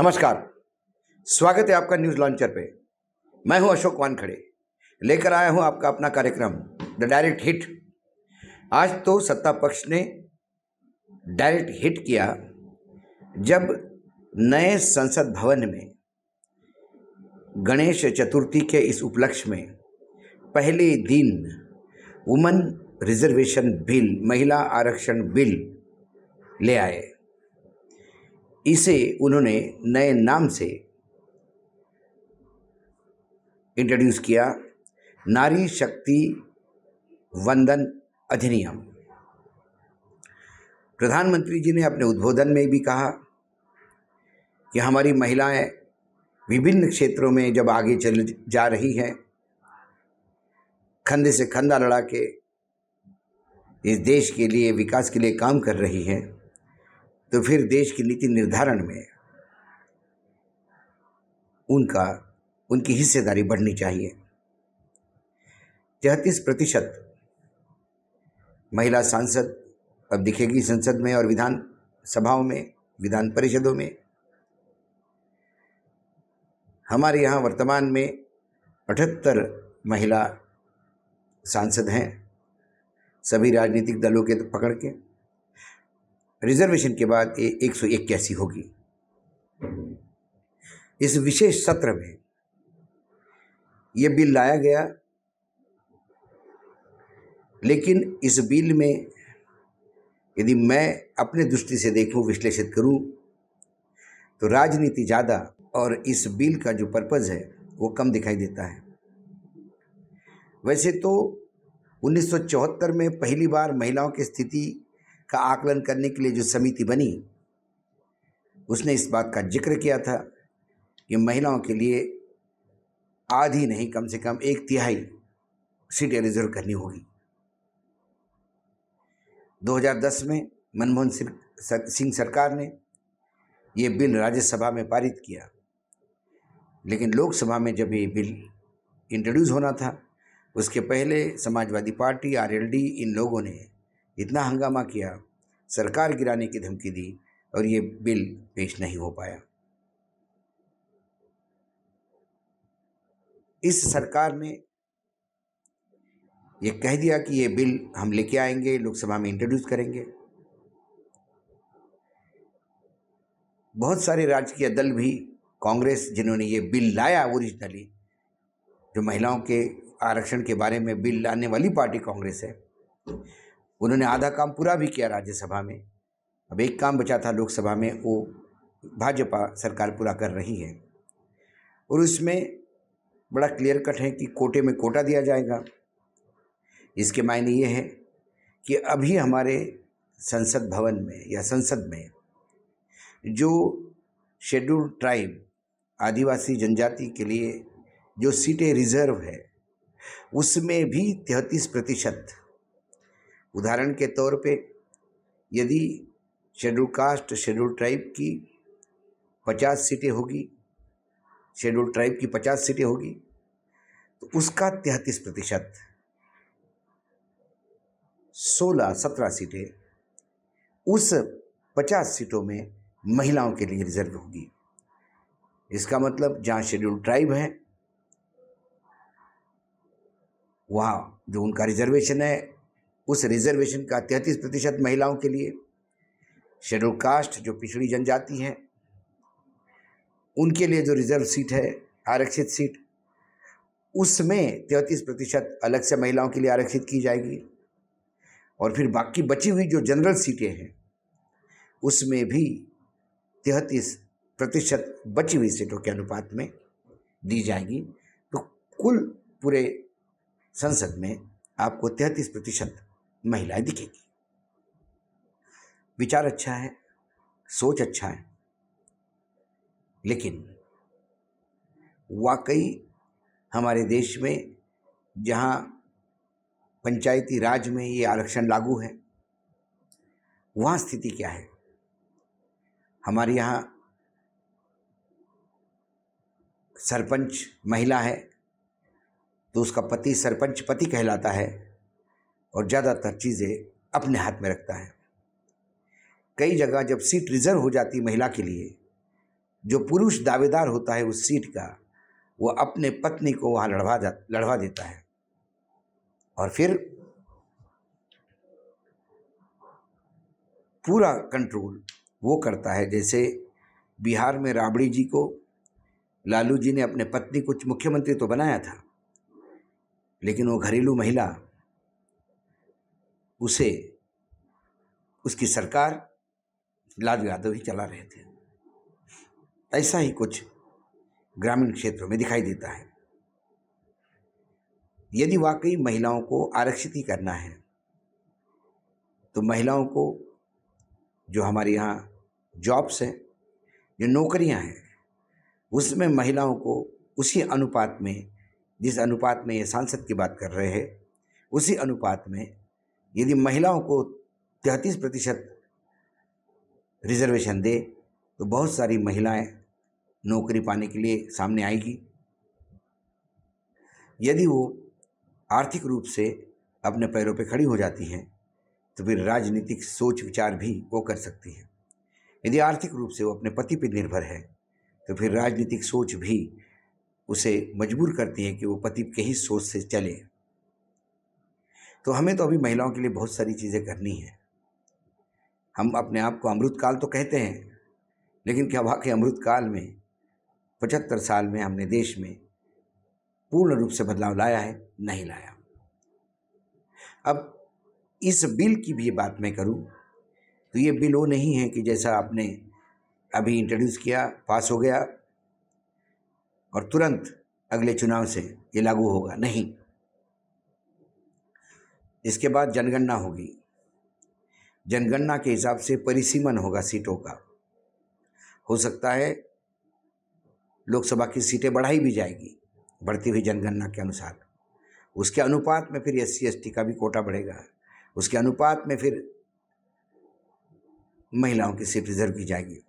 नमस्कार स्वागत है आपका न्यूज लॉन्चर पे मैं हूं अशोक वानखड़े लेकर आया हूं आपका अपना कार्यक्रम द डायरेक्ट हिट आज तो सत्ता पक्ष ने डायरेक्ट हिट किया जब नए संसद भवन में गणेश चतुर्थी के इस उपलक्ष्य में पहले दिन वुमन रिजर्वेशन बिल महिला आरक्षण बिल ले आए इसे उन्होंने नए नाम से इंट्रोड्यूस किया नारी शक्ति वंदन अधिनियम प्रधानमंत्री जी ने अपने उद्बोधन में भी कहा कि हमारी महिलाएं विभिन्न क्षेत्रों में जब आगे चल जा रही हैं खंधे से खंधा लड़ा के इस देश के लिए विकास के लिए काम कर रही हैं तो फिर देश की नीति निर्धारण में उनका उनकी हिस्सेदारी बढ़नी चाहिए तैतीस प्रतिशत महिला सांसद अब दिखेगी संसद में और विधान सभाओं में विधान परिषदों में हमारे यहाँ वर्तमान में अठहत्तर महिला सांसद हैं सभी राजनीतिक दलों के तो पकड़ के रिजर्वेशन के बाद ये एक सौ इक्यासी होगी इस विशेष सत्र में यह बिल लाया गया लेकिन इस बिल में यदि मैं अपने दृष्टि से देखूं विश्लेषित करूं तो राजनीति ज़्यादा और इस बिल का जो पर्पज़ है वो कम दिखाई देता है वैसे तो 1974 में पहली बार महिलाओं की स्थिति का आकलन करने के लिए जो समिति बनी उसने इस बात का जिक्र किया था कि महिलाओं के लिए आधी नहीं कम से कम एक तिहाई सीटें रिजर्व करनी होगी 2010 में मनमोहन सिंह सरकार ने ये बिल राज्यसभा में पारित किया लेकिन लोकसभा में जब ये बिल इंट्रोड्यूस होना था उसके पहले समाजवादी पार्टी आरएलडी इन लोगों ने इतना हंगामा किया सरकार गिराने की धमकी दी और ये बिल पेश नहीं हो पाया इस सरकार ने ये कह दिया कि ये बिल हम लेके आएंगे लोकसभा में इंट्रोड्यूस करेंगे बहुत सारे राजकीय दल भी कांग्रेस जिन्होंने ये बिल लाया ओरिजिनली जो महिलाओं के आरक्षण के बारे में बिल लाने वाली पार्टी कांग्रेस है उन्होंने आधा काम पूरा भी किया राज्यसभा में अब एक काम बचा था लोकसभा में वो भाजपा सरकार पूरा कर रही है और उसमें बड़ा क्लियर कट है कि कोटे में कोटा दिया जाएगा इसके मायने ये है कि अभी हमारे संसद भवन में या संसद में जो शेड्यूल ट्राइब आदिवासी जनजाति के लिए जो सीटें रिजर्व है उसमें भी तैंतीस प्रतिशत उदाहरण के तौर पे यदि शेड्यूल कास्ट शेड्यूल ट्राइब की पचास सीटें होगी शेड्यूल ट्राइब की पचास सीटें होगी तो उसका तैतीस प्रतिशत सोलह सत्रह सीटें उस पचास सीटों में महिलाओं के लिए रिजर्व होगी इसका मतलब जहाँ शेड्यूल ट्राइब है वहाँ जो उनका रिजर्वेशन है उस रिजर्वेशन का तैंतीस प्रतिशत महिलाओं के लिए शेड्यूल कास्ट जो पिछड़ी जनजाति हैं उनके लिए जो रिजर्व सीट है आरक्षित सीट उसमें तैंतीस प्रतिशत अलग से महिलाओं के लिए आरक्षित की जाएगी और फिर बाकी बची हुई जो जनरल सीटें हैं उसमें भी तैंतीस प्रतिशत बची हुई सीटों के अनुपात में दी जाएगी तो कुल पूरे संसद में आपको तैंतीस प्रतिशत महिलाएं दिखेंगी विचार अच्छा है सोच अच्छा है लेकिन वाकई हमारे देश में जहाँ पंचायती राज में ये आरक्षण लागू है वहाँ स्थिति क्या है हमारे यहाँ सरपंच महिला है तो उसका पति सरपंच पति कहलाता है और ज़्यादातर चीज़ें अपने हाथ में रखता है कई जगह जब सीट रिजर्व हो जाती महिला के लिए जो पुरुष दावेदार होता है उस सीट का वो अपने पत्नी को वहाँ लड़वा जा लड़वा देता है और फिर पूरा कंट्रोल वो करता है जैसे बिहार में राबड़ी जी को लालू जी ने अपने पत्नी को मुख्यमंत्री तो बनाया था लेकिन वो घरेलू महिला उसे उसकी सरकार लालू यादव ही चला रहे थे ऐसा ही कुछ ग्रामीण क्षेत्रों में दिखाई देता है यदि वाकई महिलाओं को आरक्षित ही करना है तो महिलाओं को जो हमारे यहाँ जॉब्स हैं जो नौकरियाँ हैं उसमें महिलाओं को उसी अनुपात में जिस अनुपात में ये सांसद की बात कर रहे हैं उसी अनुपात में यदि महिलाओं को तैंतीस प्रतिशत रिजर्वेशन दे तो बहुत सारी महिलाएं नौकरी पाने के लिए सामने आएगी यदि वो आर्थिक रूप से अपने पैरों पर खड़ी हो जाती हैं तो फिर राजनीतिक सोच विचार भी वो कर सकती हैं यदि आर्थिक रूप से वो अपने पति पर निर्भर है तो फिर राजनीतिक सोच भी उसे मजबूर करती है कि वो पति के ही सोच से चले तो हमें तो अभी महिलाओं के लिए बहुत सारी चीज़ें करनी है हम अपने आप को अमृतकाल तो कहते हैं लेकिन क्या वाकई अमृतकाल में पचहत्तर साल में हमने देश में पूर्ण रूप से बदलाव लाया है नहीं लाया अब इस बिल की भी बात मैं करूं तो ये बिल वो नहीं है कि जैसा आपने अभी इंट्रोड्यूस किया पास हो गया और तुरंत अगले चुनाव से ये लागू होगा नहीं इसके बाद जनगणना होगी जनगणना के हिसाब से परिसीमन होगा सीटों का हो सकता है लोकसभा की सीटें बढ़ाई भी जाएगी बढ़ती हुई जनगणना के अनुसार उसके अनुपात में फिर एस सी का भी कोटा बढ़ेगा उसके अनुपात में फिर महिलाओं की सीट रिजर्व की जाएगी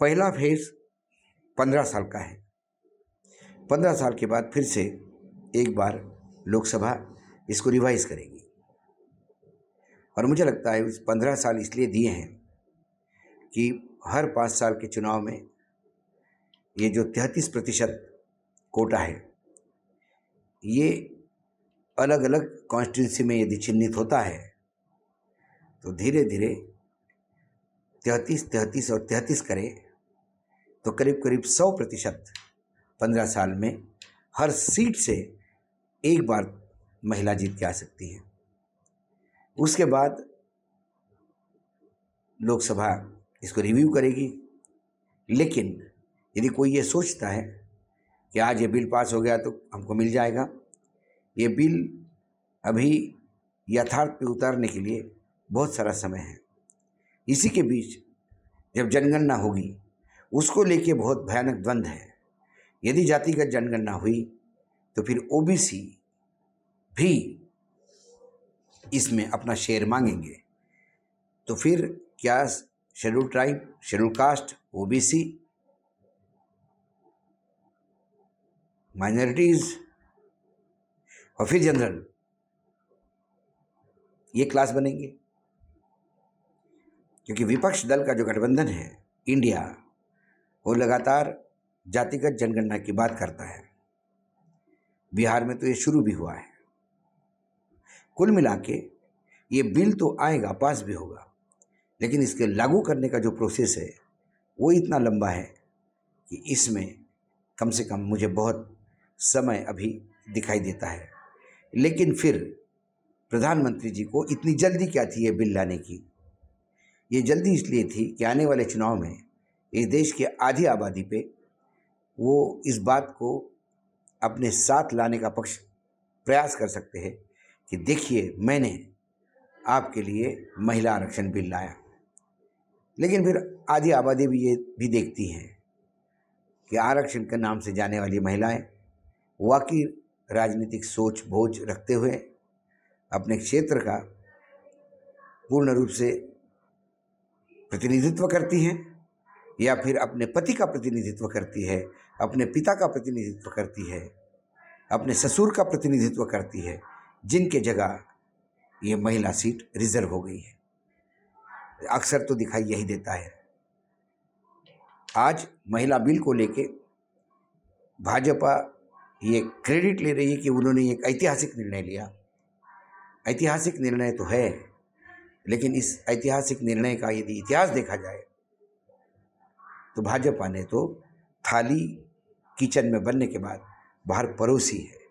पहला फेज पंद्रह साल का है पंद्रह साल के बाद फिर से एक बार लोकसभा इसको रिवाइज करेगी और मुझे लगता है उस पंद्रह साल इसलिए दिए हैं कि हर पाँच साल के चुनाव में ये जो तैंतीस प्रतिशत कोटा है ये अलग अलग कॉन्स्टिट्यूंसी में यदि चिन्हित होता है तो धीरे धीरे तैंतीस तैंतीस और तैंतीस करें तो करीब करीब सौ प्रतिशत पंद्रह साल में हर सीट से एक बार महिला जीत के आ सकती है उसके बाद लोकसभा इसको रिव्यू करेगी लेकिन यदि कोई ये सोचता है कि आज ये बिल पास हो गया तो हमको मिल जाएगा ये बिल अभी यथार्थ पे उतारने के लिए बहुत सारा समय है इसी के बीच जब जनगणना होगी उसको लेके बहुत भयानक द्वंद्व है यदि जातिगत जनगणना हुई तो फिर ओबीसी भी इसमें अपना शेयर मांगेंगे तो फिर क्या schedule tribe schedule caste OBC minorities और फिर जनरल ये क्लास बनेंगे क्योंकि विपक्ष दल का जो गठबंधन है इंडिया वो लगातार जातिगत जनगणना की बात करता है बिहार में तो ये शुरू भी हुआ है कुल मिला के ये बिल तो आएगा पास भी होगा लेकिन इसके लागू करने का जो प्रोसेस है वो इतना लंबा है कि इसमें कम से कम मुझे बहुत समय अभी दिखाई देता है लेकिन फिर प्रधानमंत्री जी को इतनी जल्दी क्या थी ये बिल लाने की ये जल्दी इसलिए थी कि आने वाले चुनाव में इस देश के आधी आबादी पे वो इस बात को अपने साथ लाने का पक्ष प्रयास कर सकते हैं कि देखिए मैंने आपके लिए महिला आरक्षण बिल लाया लेकिन फिर आधी आबादी भी ये भी देखती हैं कि आरक्षण के नाम से जाने वाली महिलाएं वाकई राजनीतिक सोच बोझ रखते हुए अपने क्षेत्र का पूर्ण रूप से प्रतिनिधित्व करती हैं या फिर अपने पति का प्रतिनिधित्व करती है अपने पिता का प्रतिनिधित्व करती है अपने ससुर का प्रतिनिधित्व करती है जिनके जगह ये महिला सीट रिजर्व हो गई है अक्सर तो दिखाई यही देता है आज महिला बिल को लेके भाजपा ये क्रेडिट ले रही है कि उन्होंने एक ऐतिहासिक निर्णय लिया ऐतिहासिक निर्णय तो है लेकिन इस ऐतिहासिक निर्णय का यदि इतिहास देखा जाए तो भाजपा ने तो थाली किचन में बनने के बाद बाहर परोसी है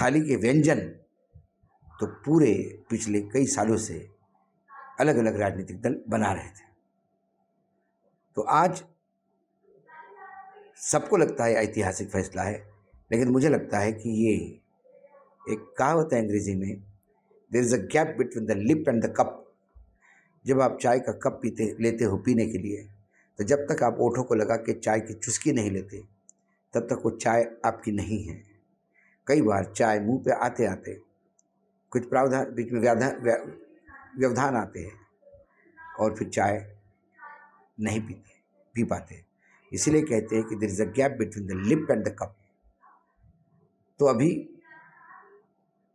थाली के व्यंजन तो पूरे पिछले कई सालों से अलग अलग राजनीतिक दल बना रहे थे तो आज सबको लगता है ऐतिहासिक फैसला है लेकिन मुझे लगता है कि ये एक कहावत है अंग्रेजी में there is a gap between the lip and the cup जब आप चाय का कप पीते लेते हो पीने के लिए तो जब तक आप ओठों को लगा के चाय की चुस्की नहीं लेते तब तक वो चाय आपकी नहीं है कई बार चाय मुंह पे आते आते कुछ प्रावधान बीच में व्याधान व्यवधान आते हैं और फिर चाय नहीं पीते पी पाते इसीलिए कहते हैं कि there is a gap between the lip and the cup तो अभी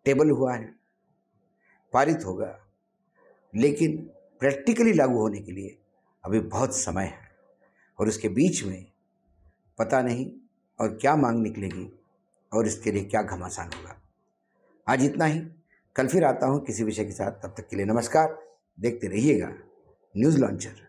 टेबल हुआ है पारित होगा लेकिन प्रैक्टिकली लागू होने के लिए अभी बहुत समय है और उसके बीच में पता नहीं और क्या मांग निकलेगी और इसके लिए क्या घमासान होगा आज इतना ही कल फिर आता हूँ किसी विषय के साथ तब तक के लिए नमस्कार देखते रहिएगा न्यूज़ लॉन्चर